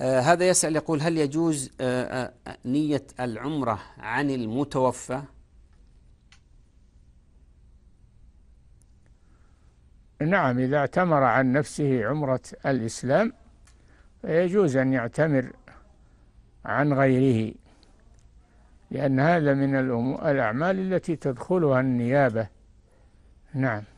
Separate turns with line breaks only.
آه، هذا يسأل يقول هل يجوز آه، آه، نية العمرة عن المتوفى
نعم إذا اعتمر عن نفسه عمرة الإسلام فيجوز أن يعتمر عن غيره لأن هذا من الأعمال التي تدخلها النيابة نعم